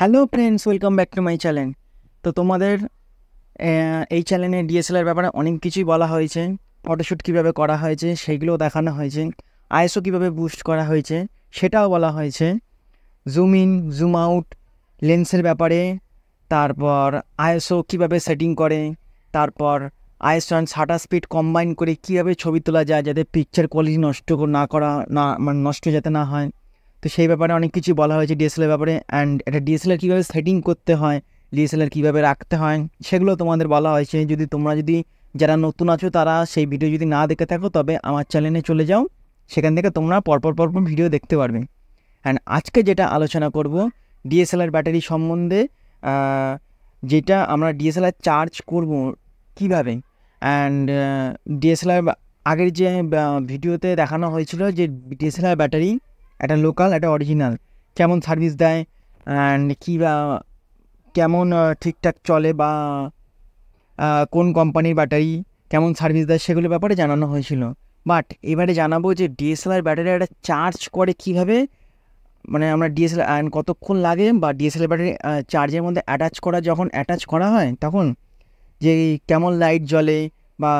hello friends welcome back to my channel তো তোমাদের এই চ্যানেলে ডিএসএলআর ব্যাপারে অনেক কিছুই বলা হয়েছে ফটোশ্যুট কীভাবে করা হয়েছে সেইগুলোও দেখানো হয়েছে আইএসও কীভাবে বুস্ট করা হয়েছে সেটাও বলা হয়েছে জুম ইন জুম আউট লেন্সের ব্যাপারে তারপর আইএসও কীভাবে সেটিং করে তারপর ISO and shutter speed combine করে কীভাবে ছবি তোলা যায় যাতে পিকচার কোয়ালিটি নষ্ট না করা না মানে নষ্ট যাতে না হয় তো সেই ব্যাপারে অনেক কিছু বলা হয়েছে ডিএসএলআর ব্যাপারে অ্যান্ড এটা ডিএসএলআর কীভাবে সেটিং করতে হয় ডিএসএলআর কীভাবে রাখতে হয় সেগুলো তোমাদের বলা হয়েছে যদি তোমরা যদি যারা নতুন আছো তারা সেই ভিডিও যদি না দেখে থাকো তবে আমার চ্যানেলে চলে যাও সেখান থেকে তোমরা পরপর পরপর ভিডিও দেখতে পারবে অ্যান্ড আজকে যেটা আলোচনা করব ডিএসএলআর ব্যাটারি সম্বন্ধে যেটা আমরা ডিএসএলআর চার্জ করব কিভাবে অ্যান্ড ডিএসএলআর আগের যে ভিডিওতে দেখানো হয়েছিল যে ডিএসএলআর ব্যাটারি একটা লোকাল একটা অরিজিনাল কেমন সার্ভিস দেয় অ্যান্ড কী বা কেমন ঠিকঠাক চলে বা কোন কোম্পানির ব্যাটারি কেমন সার্ভিস দেয় সেগুলোর ব্যাপারে জানানো হয়েছিল বাট এবারে জানাবো যে ডিএসএলআর ব্যাটারি একটা চার্জ করে কিভাবে মানে আমরা ডিএসএলআর অ্যান্ড কতক্ষণ লাগে বা ডিএসএলআর ব্যাটারি চার্জের মধ্যে অ্যাটাচ করা যখন অ্যাটাচ করা হয় তখন যে কেমন লাইট জ্বলে বা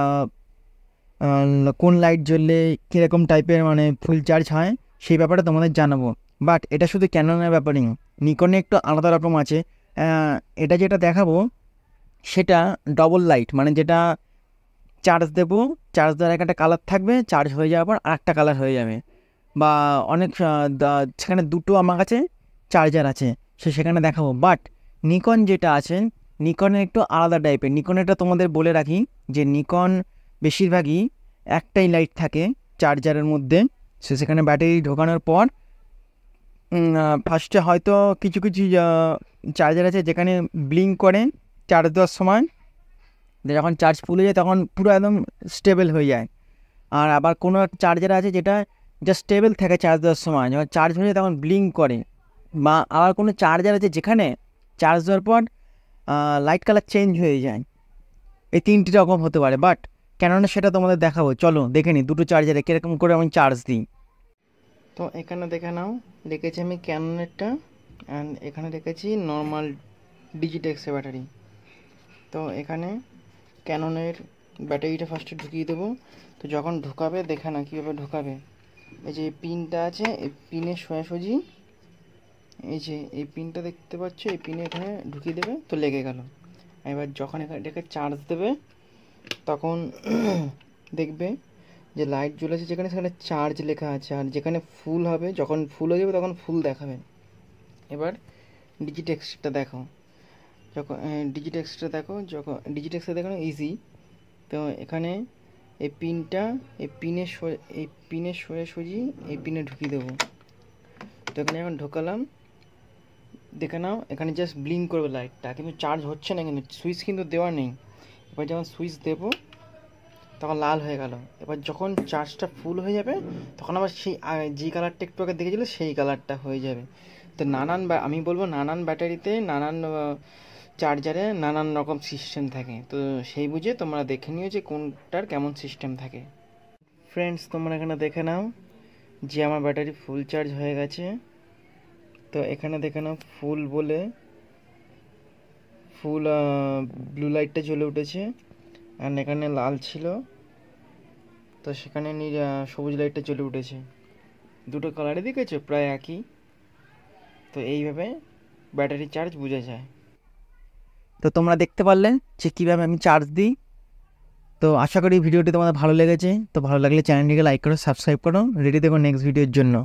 কোন লাইট জ্বললে কীরকম টাইপের মানে ফুল চার্জ হয় সেই ব্যাপারে তোমাদের জানাবো বাট এটা শুধু ক্যাননের ব্যাপারে নিকনে একটু আলাদা রকম আছে এটা যেটা দেখাবো সেটা ডবল লাইট মানে যেটা চার্জ দেব চার্জ দেওয়ার একটা কালার থাকবে চার্জ হয়ে যাওয়ার পর আরেকটা কালার হয়ে যাবে বা অনেক সেখানে দুটো আমার কাছে চার্জার আছে সে সেখানে দেখাবো বাট নিকন যেটা আছে নিকনের একটু আলাদা টাইপের নিকনেরটা তোমাদের বলে রাখি যে নিকন বেশিরভাগই একটাই লাইট থাকে চার্জারের মধ্যে সে সেখানে ব্যাটারি ঢোকানোর পর ফার্স্টে হয়তো কিছু কিছু চার্জার আছে যেখানে ব্লিঙ্ক করে চার্জ দেওয়ার সময় যখন চার্জ ফুলে যায় তখন পুরো একদম স্টেবল হয়ে যায় আর আবার কোনো চার্জার আছে যেটা যা স্টেবল থাকে চার্জ দেওয়ার সময় যখন চার্জ হয়ে যায় তখন ব্লিঙ্ক করে বা আবার কোনো চার্জার আছে যেখানে চার্জ দেওয়ার পর লাইট কালার চেঞ্জ হয়ে যায় এই তিনটি রকম হতে পারে বাট কেননা সেটা তোমাদের দেখাবো চলো দেখে নি দুটো চার্জারে কীরকম করে আমি চার্জ দিই তো এখানে দেখে নাও দেখেছি আমি ক্যাননেরটা অ্যান্ড এখানে রেখেছি নর্মাল ডিজিটেক্সের ব্যাটারি তো এখানে ক্যাননের ব্যাটারিটা ফার্স্টে ঢুকিয়ে দেবো তো যখন ঢুকাবে দেখে না কীভাবে ঢুকাবে এই যে পিনটা আছে এই পিনে সোজাসুজি এই যে এই পিনটা দেখতে পাচ্ছ এই পিনে এখানে ঢুকিয়ে দেবে তো লেগে গেল এবার যখন এখানে এটাকে চার্জ দেবে তখন দেখবে যে লাইট জ্বলেছে যেখানে সেখানে চার্জ লেখা আছে আর যেখানে ফুল হবে যখন ফুল হয়ে যাবে তখন ফুল দেখাবে এবার ডিজিটেক্সটা দেখো যখন ডিজিটেক্সটা দেখো যখন ডিজিটেক্সটা দেখানো ইজি তো এখানে এই পিনটা এই পিনে এই পিনে সোয়ে সুজি এই পিনে ঢুকিয়ে দেবো তো এখানে এখন ঢোকালাম দেখে নাও এখানে জাস্ট ব্লিঙ্ক করবে লাইটটা কিন্তু চার্জ হচ্ছে না কিন্তু সুইচ কিন্তু দেওয়া নেই এবার যখন সুইচ দেব তখন লাল হয়ে গেল এবার যখন চার্জটা ফুল হয়ে যাবে তখন আবার সেই যে কালারটা একটু আগে দেখেছিলো সেই কালারটা হয়ে যাবে তো নানান আমি বলবো নানান ব্যাটারিতে নানান চার্জারে নানান রকম সিস্টেম থাকে তো সেই বুঝে তোমরা দেখে নিও যে কোনটার কেমন সিস্টেম থাকে ফ্রেন্ডস তোমরা এখানে দেখে নাও যে আমার ব্যাটারি ফুল চার্জ হয়ে গেছে তো এখানে দেখে নাও ফুল বলে ফুল ব্লু লাইটটা জ্বলে উঠেছে অ্যান্ড এখানে লাল ছিল তো সেখানে সবুজ লাইটটা জ্বলে উঠেছে দুটো কালারে দেখেছো প্রায় একই তো এইভাবে ব্যাটারি চার্জ বোঝা যায় তো তোমরা দেখতে পারলে যে কীভাবে আমি চার্জ দিই তো আশা করি ভিডিওটি তোমাদের ভালো লেগেছে তো ভালো লাগলে চ্যানেলটিকে লাইক করো সাবস্ক্রাইব করো রেডি দেখো নেক্সট ভিডিওর জন্য